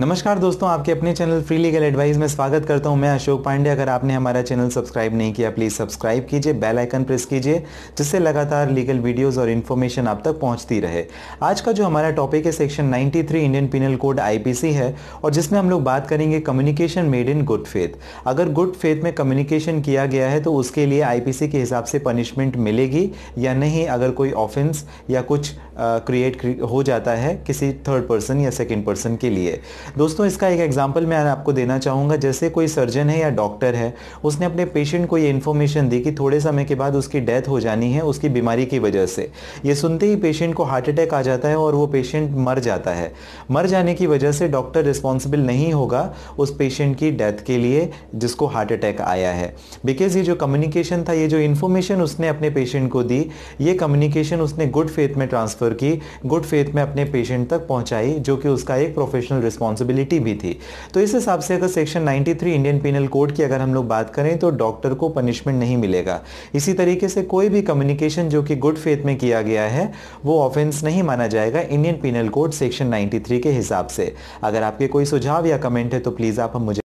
नमस्कार दोस्तों आपके अपने चैनल फ्री लीगल एडवाइस में स्वागत करता हूं मैं अशोक पांडे अगर आपने हमारा चैनल सब्सक्राइब नहीं किया प्लीज़ सब्सक्राइब कीजिए बेल आइकन प्रेस कीजिए जिससे लगातार लीगल वीडियोस और इन्फॉर्मेशन आप तक पहुंचती रहे आज का जो हमारा टॉपिक है सेक्शन 93 इंडियन पिनल कोड आई है और जिसमें हम लोग बात करेंगे communication made in good faith अगर गुड फेथ में कम्युनिकेशन किया गया है तो उसके लिए आई के हिसाब से पनिशमेंट मिलेगी या नहीं अगर कोई ऑफेंस या कुछ क्रिएट हो जाता है किसी थर्ड पर्सन या सेकेंड पर्सन के लिए दोस्तों इसका एक एग्जाम्पल मैं आपको देना चाहूँगा जैसे कोई सर्जन है या डॉक्टर है उसने अपने पेशेंट को ये इन्फॉर्मेशन दी कि थोड़े समय के बाद उसकी डेथ हो जानी है उसकी बीमारी की वजह से ये सुनते ही पेशेंट को हार्ट अटैक आ जाता है और वो पेशेंट मर जाता है मर जाने की वजह से डॉक्टर रिस्पॉन्सिबल नहीं होगा उस पेशेंट की डेथ के लिए जिसको हार्ट अटैक आया है बिकॉज ये जो कम्युनिकेशन था ये जो इन्फॉर्मेशन उसने अपने पेशेंट को दी ये कम्युनिकेशन उसने गुड फेथ में ट्रांसफ़र की गुड फेथ में अपने पेशेंट तक पहुँचाई जो कि उसका एक प्रोफेशनल रिस्पॉन्स रिस्पॉन्सिबिलिटी भी थी तो इस हिसाब से अगर सेक्शन 93 इंडियन पिनल कोड की अगर हम लोग बात करें तो डॉक्टर को पनिशमेंट नहीं मिलेगा इसी तरीके से कोई भी कम्युनिकेशन जो कि गुड फेथ में किया गया है वो ऑफेंस नहीं माना जाएगा इंडियन पिनल कोड सेक्शन 93 के हिसाब से अगर आपके कोई सुझाव या कमेंट है तो प्लीज़ आप हम मुझे